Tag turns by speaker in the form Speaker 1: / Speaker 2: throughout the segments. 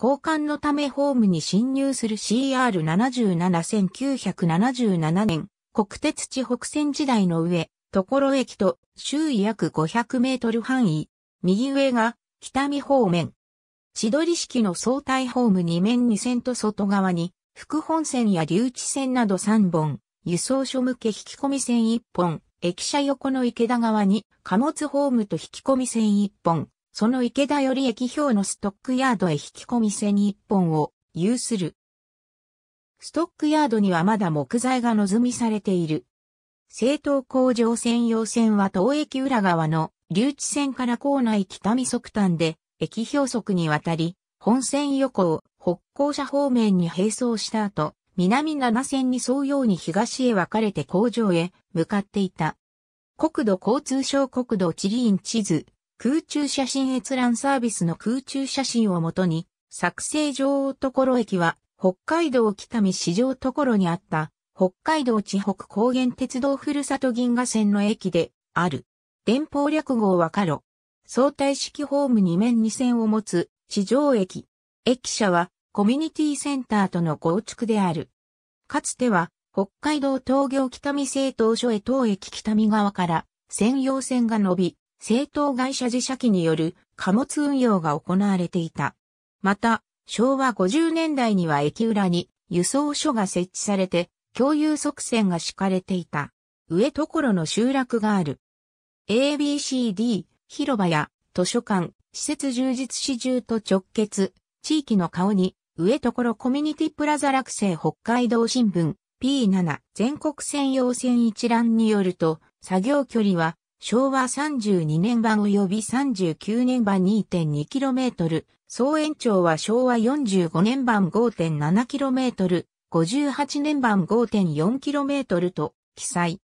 Speaker 1: 交換のためホームに侵入する CR77-1977 年、国鉄地北線時代の上、所駅と周囲約500メートル範囲、右上が北見方面。千鳥式の相対ホーム2面2線と外側に、副本線や留置線など3本、輸送所向け引き込み線1本、駅舎横の池田側に貨物ホームと引き込み線1本、その池田より駅表のストックヤードへ引き込み線に一本を有する。ストックヤードにはまだ木材が望みされている。正東工場専用線は東駅裏側の留置線から構内北見側端で駅表側に渡り、本線横を北校車方面に並走した後、南7線に沿うように東へ分かれて工場へ向かっていた。国土交通省国土地理院地図空中写真閲覧サービスの空中写真をもとに、作成女王所駅は、北海道北見市場所にあった、北海道地北高原鉄道ふるさと銀河線の駅で、ある。電報略号はカロ。相対式ホーム2面2線を持つ、地上駅。駅舎は、コミュニティセンターとの構築である。かつては、北海道東京北見製東所へ東駅北見側から、専用線が伸び、政党会社自社機による貨物運用が行われていた。また、昭和50年代には駅裏に輸送所が設置されて、共有側線が敷かれていた。上所の集落がある。ABCD、広場や図書館、施設充実市中と直結、地域の顔に、上所コミュニティプラザ落成北海道新聞 P7 全国専用線一覧によると、作業距離は昭和32年版及び39年版 2.2km、総延長は昭和45年版 5.7km、58年版 5.4km と記載。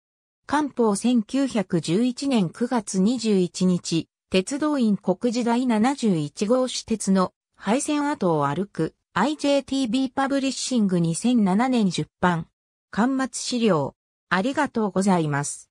Speaker 1: 官報1911年9月21日、鉄道院国時代71号私鉄の廃線跡を歩く IJTB パブリッシング2007年出版。刊末資料。ありがとうございます。